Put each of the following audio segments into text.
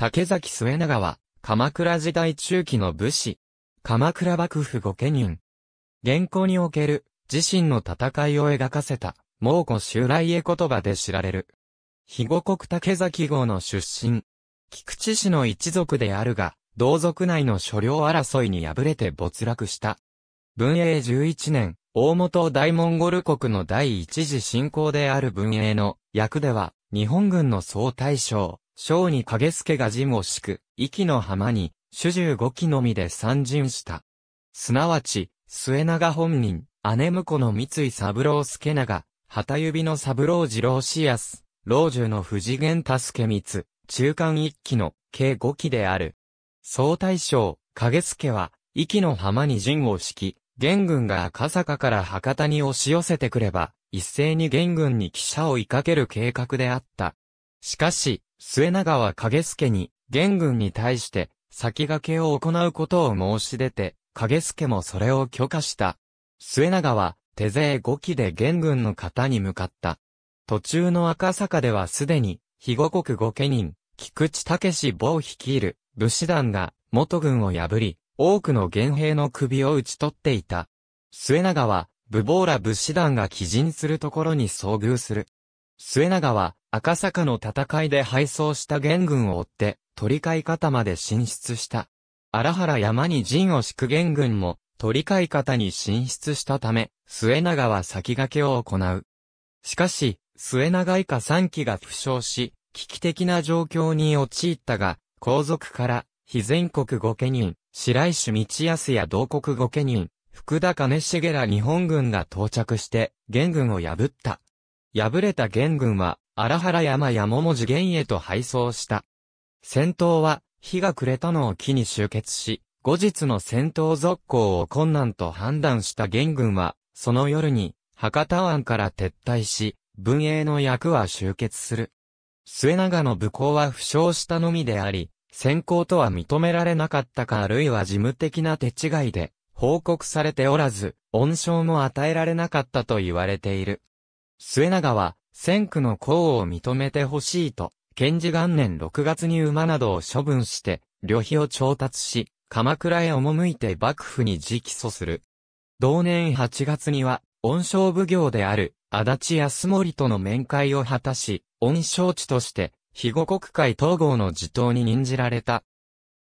竹崎末永は、鎌倉時代中期の武士。鎌倉幕府御家人。現行における、自身の戦いを描かせた、蒙古襲来絵言葉で知られる。肥後国竹崎号の出身。菊池氏の一族であるが、同族内の所領争いに敗れて没落した。文永11年、大元大モンゴル国の第一次侵攻である文永の役では、日本軍の総大将、小に影助が陣を敷く、息の浜に、主従五期のみで参陣した。すなわち、末永本人、姉婿の三井三郎助長、旗指の三郎次郎氏ア老中の藤源助光、中間一期の計五期である。総大将、影助は、息の浜に陣を敷き、元軍が赤坂から博多に押し寄せてくれば、一斉に元軍に汽車を追いかける計画であった。しかし、末永は影助に、元軍に対して、先駆けを行うことを申し出て、影助もそれを許可した。末永は、手勢5機で元軍の方に向かった。途中の赤坂ではすでに、肥後国御家人、菊池武志某率いる、武士団が、元軍を破り、多くの元兵の首を打ち取っていた。末永は、武謀ら武士団が寄陣するところに遭遇する。末永は赤坂の戦いで敗走した元軍を追って取り替え方まで進出した。荒原山に陣を敷く元軍も取り替え方に進出したため、末永は先駆けを行う。しかし、末永以下三機が負傷し、危機的な状況に陥ったが、皇族から、非全国御家人、白石道康や同国御家人、福田兼重ら日本軍が到着して、元軍を破った。敗れた元軍は、荒原山や桃寺元へと敗走した。戦闘は、日が暮れたのを機に集結し、後日の戦闘続行を困難と判断した元軍は、その夜に、博多湾から撤退し、文英の役は集結する。末永の武功は負傷したのみであり、先行とは認められなかったかあるいは事務的な手違いで、報告されておらず、恩賞も与えられなかったと言われている。末永は、先駆の功を認めてほしいと、賢治元年6月に馬などを処分して、旅費を調達し、鎌倉へ赴いて幕府に直訴する。同年8月には、恩賞奉行である、足立康盛との面会を果たし、恩賞地として、肥後国会統合の地頭に任じられた。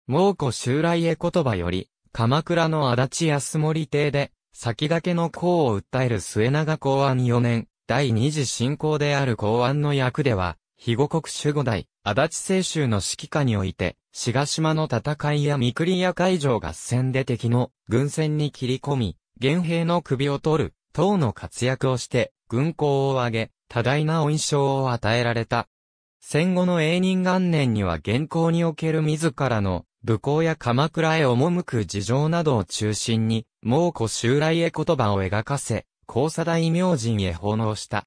猛虎襲来へ言葉より、鎌倉の足立康盛邸で、先駆けの功を訴える末永公安4年、第二次進行である公安の役では、肥後国守護代、足立清州の指揮下において、志賀島の戦いや三国屋会場合戦で敵の軍船に切り込み、源平の首を取る、等の活躍をして、軍功を挙げ、多大な恩賞を与えられた。戦後の永仁元年には現行における自らの武功や鎌倉へ赴く事情などを中心に、猛虎襲来へ言葉を描かせ、高佐大明神へ奉納した。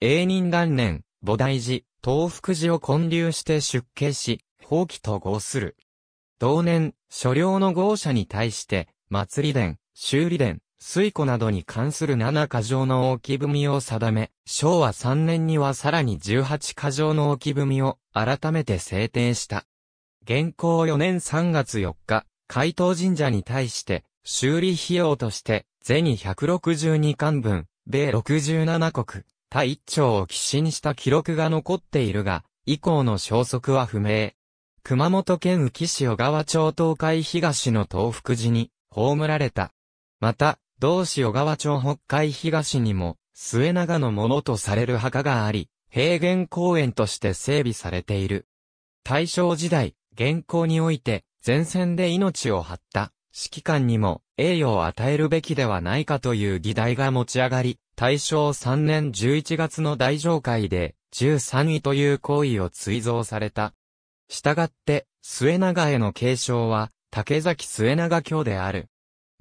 永仁元年、菩提寺、東福寺を建立して出家し、法規と合する。同年、所領の豪者に対して、祭り殿、修理殿、水庫などに関する七箇条の置き踏を定め、昭和3年にはさらに十八箇条の置き踏を改めて制定した。現行四年三月四日、海東神社に対して、修理費用として、全162巻分、米67国、他一丁を寄進した記録が残っているが、以降の消息は不明。熊本県宇城市小川町東海東の東福寺に葬られた。また、同市小川町北海東にも、末永のものとされる墓があり、平原公園として整備されている。大正時代、現行において、前線で命を張った、指揮官にも、栄誉を与えるべきではないかという議題が持ち上がり、大正3年11月の大上会で13位という行為を追贈された。したがって、末永への継承は、竹崎末永卿である。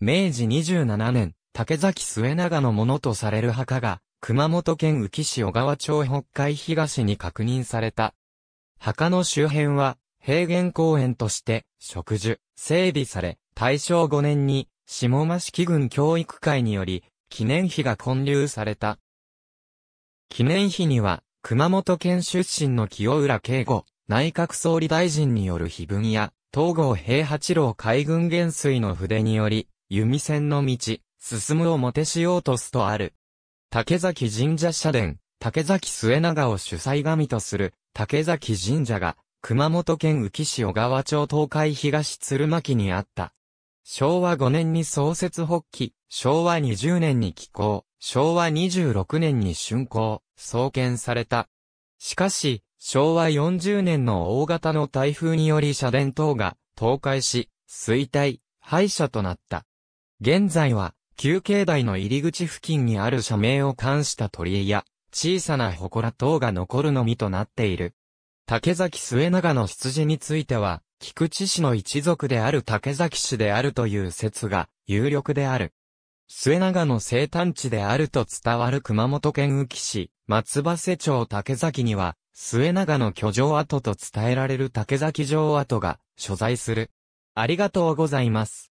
明治27年、竹崎末永のものとされる墓が、熊本県宇城市小川町北海東に確認された。墓の周辺は、平原公園として、植樹、整備され、大正5年に、下間式軍教育会により、記念碑が建立された。記念碑には、熊本県出身の清浦慶吾、内閣総理大臣による碑文や、東郷平八郎海軍元帥の筆により、弓線の道、進むをもてしようとすとある。竹崎神社社殿、竹崎末長を主催神とする、竹崎神社が、熊本県宇城市小川町東海東鶴巻にあった。昭和5年に創設発起、昭和20年に寄港、昭和26年に竣工、創建された。しかし、昭和40年の大型の台風により社殿等が倒壊し、衰退、廃車となった。現在は、旧境内の入り口付近にある社名を冠した鳥居や、小さな祠等が残るのみとなっている。竹崎末長の羊については、菊池氏の一族である竹崎氏であるという説が有力である。末長の生誕地であると伝わる熊本県宇城市、松葉瀬町竹崎には、末長の居城跡と伝えられる竹崎城跡が所在する。ありがとうございます。